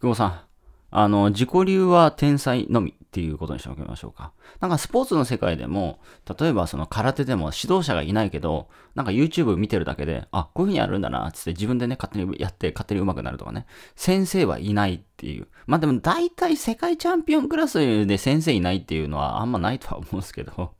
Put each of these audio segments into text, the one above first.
久保さん、あの、自己流は天才のみっていうことにしておきましょうか。なんかスポーツの世界でも、例えばその空手でも指導者がいないけど、なんか YouTube 見てるだけで、あ、こういう風にやるんだな、つって自分でね、勝手にやって、勝手に上手くなるとかね。先生はいないっていう。まあでも大体世界チャンピオンクラスで先生いないっていうのはあんまないとは思うんですけど。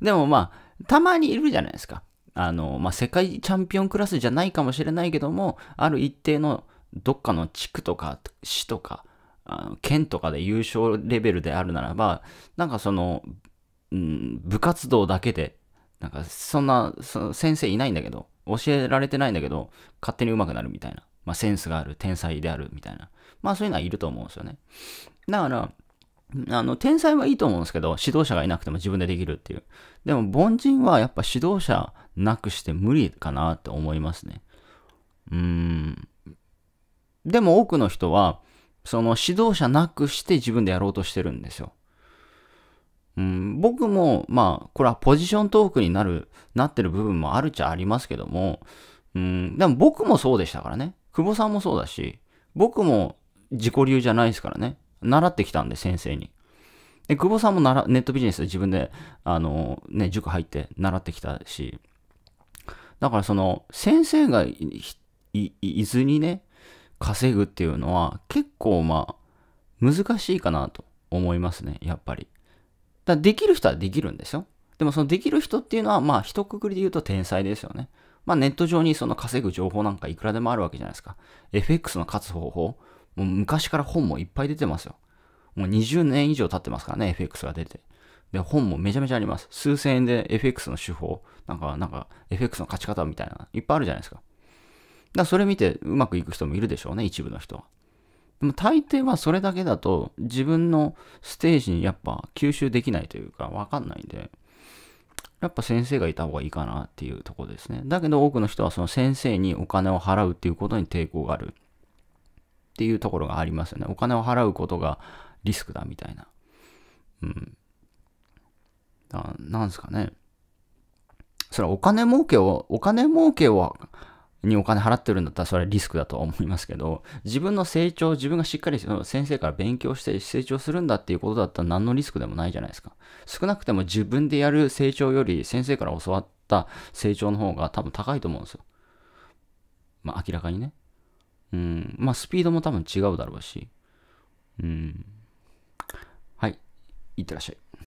でもまあ、たまにいるじゃないですか。あの、まあ、世界チャンピオンクラスじゃないかもしれないけども、ある一定のどっかの地区とか市とか、あの県とかで優勝レベルであるならば、なんかその、うん、部活動だけで、なんかそんな、その先生いないんだけど、教えられてないんだけど、勝手に上手くなるみたいな。まあ、センスがある、天才であるみたいな。まあそういうのはいると思うんですよね。だから、あの、天才はいいと思うんですけど、指導者がいなくても自分でできるっていう。でも、凡人はやっぱ指導者なくして無理かなって思いますね。うーん。でも多くの人は、その指導者なくして自分でやろうとしてるんですよ。うん、僕も、まあ、これはポジショントークになる、なってる部分もあるっちゃありますけども、うん、でも僕もそうでしたからね。久保さんもそうだし、僕も自己流じゃないですからね。習ってきたんで、先生に。で、久保さんもならネットビジネスで自分で、あの、ね、塾入って習ってきたし、だからその、先生がい、い、いずにね、稼ぐっていうのは結構まあ難しいかなと思いますね、やっぱり。だできる人はできるんですよ。でもそのできる人っていうのはまあ一括りで言うと天才ですよね。まあネット上にその稼ぐ情報なんかいくらでもあるわけじゃないですか。FX の勝つ方法、もう昔から本もいっぱい出てますよ。もう20年以上経ってますからね、FX が出て。で、本もめちゃめちゃあります。数千円で FX の手法、なんか、なんか、FX の勝ち方みたいな、いっぱいあるじゃないですか。だそれ見てうまくいく人もいるでしょうね、一部の人は。でも大抵はそれだけだと自分のステージにやっぱ吸収できないというかわかんないんで、やっぱ先生がいた方がいいかなっていうとこですね。だけど多くの人はその先生にお金を払うっていうことに抵抗があるっていうところがありますよね。お金を払うことがリスクだみたいな。うん。だなんですかね。それはお金儲けを、お金儲けをにお金払ってるんだったらそれはリスクだと思いますけど、自分の成長、自分がしっかり先生から勉強して成長するんだっていうことだったら何のリスクでもないじゃないですか。少なくても自分でやる成長より先生から教わった成長の方が多分高いと思うんですよ。まあ明らかにね。うん。まあスピードも多分違うだろうし。うん。はい。いってらっしゃい。